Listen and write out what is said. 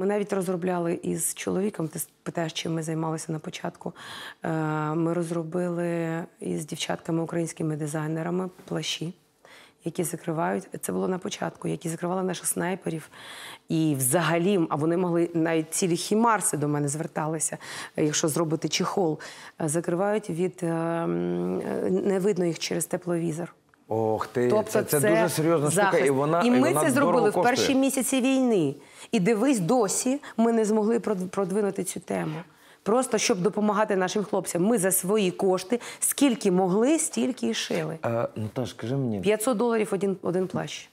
Ми навіть розробляли із чоловіком. Ти питаєш, чим ми займалися на початку. Е, ми розробили із дівчатками українськими дизайнерами плащі. Які закривають, це було на початку, які закривали наших снайперів. І взагалі, а вони могли навіть цілі хімарси до мене зверталися, е, якщо зробити чехол, е, закривають від не видно їх через тепловізор. Ох ти, тобто це, це, це дуже серйозна захист. штука. І вона і ми і вона це зробили в перші місяці війни. І дивись, досі ми не змогли продвинути цю тему. Просто щоб допомагати нашим хлопцям. Ми за свої кошти скільки могли, стільки і шили. Е, Наташ, скажи мені 500 доларів один один плащ.